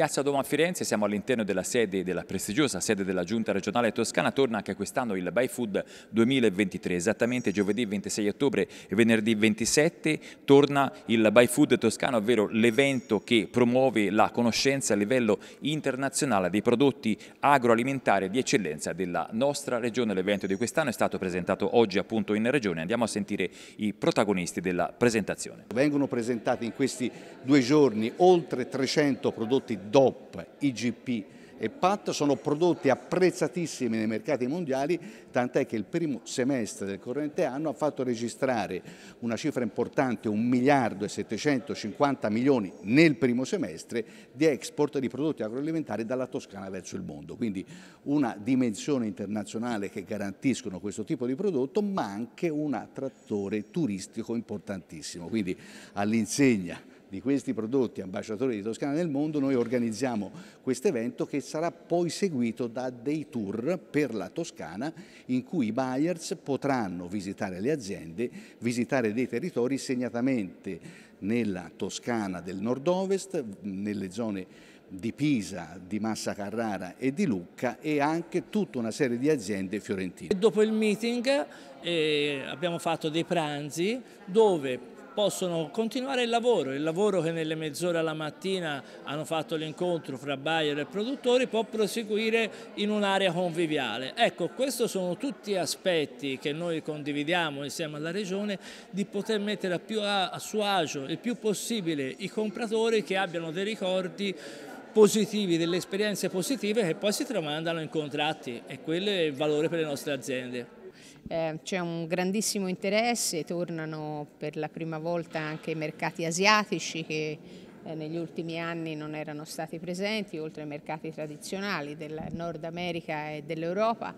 Piazza Doma a Firenze, siamo all'interno della sede della prestigiosa sede della Giunta regionale toscana, torna anche quest'anno il By Food 2023, esattamente giovedì 26 ottobre e venerdì 27 torna il By Food toscano, ovvero l'evento che promuove la conoscenza a livello internazionale dei prodotti agroalimentari di eccellenza della nostra regione. L'evento di quest'anno è stato presentato oggi appunto in regione, andiamo a sentire i protagonisti della presentazione. Vengono presentati in questi due giorni oltre 300 prodotti DOP, IGP e PAT sono prodotti apprezzatissimi nei mercati mondiali, tant'è che il primo semestre del corrente anno ha fatto registrare una cifra importante, 1 miliardo e 750 milioni nel primo semestre di export di prodotti agroalimentari dalla Toscana verso il mondo. Quindi una dimensione internazionale che garantiscono questo tipo di prodotto, ma anche un attrattore turistico importantissimo. Quindi all'insegna di questi prodotti ambasciatori di Toscana nel mondo, noi organizziamo questo evento che sarà poi seguito da dei tour per la Toscana in cui i buyers potranno visitare le aziende, visitare dei territori segnatamente nella Toscana del nord-ovest, nelle zone di Pisa, di Massa Carrara e di Lucca e anche tutta una serie di aziende fiorentine. Dopo il meeting eh, abbiamo fatto dei pranzi dove possono continuare il lavoro, il lavoro che nelle mezz'ore alla mattina hanno fatto l'incontro fra buyer e produttori può proseguire in un'area conviviale. Ecco, questi sono tutti aspetti che noi condividiamo insieme alla Regione di poter mettere a, più a, a suo agio il più possibile i compratori che abbiano dei ricordi positivi, delle esperienze positive che poi si tramandano in contratti e quello è il valore per le nostre aziende eh, c'è un grandissimo interesse, tornano per la prima volta anche i mercati asiatici che eh, negli ultimi anni non erano stati presenti, oltre ai mercati tradizionali del Nord America e dell'Europa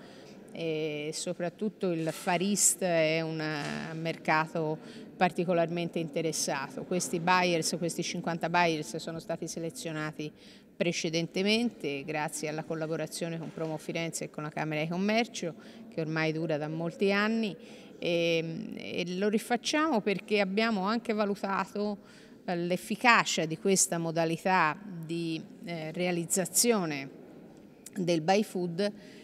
e soprattutto il Far East è un eh, mercato particolarmente interessato. Questi buyers, questi 50 buyers sono stati selezionati precedentemente grazie alla collaborazione con Promo Firenze e con la Camera di Commercio che ormai dura da molti anni e, ehm, e lo rifacciamo perché abbiamo anche valutato eh, l'efficacia di questa modalità di eh, realizzazione del buy food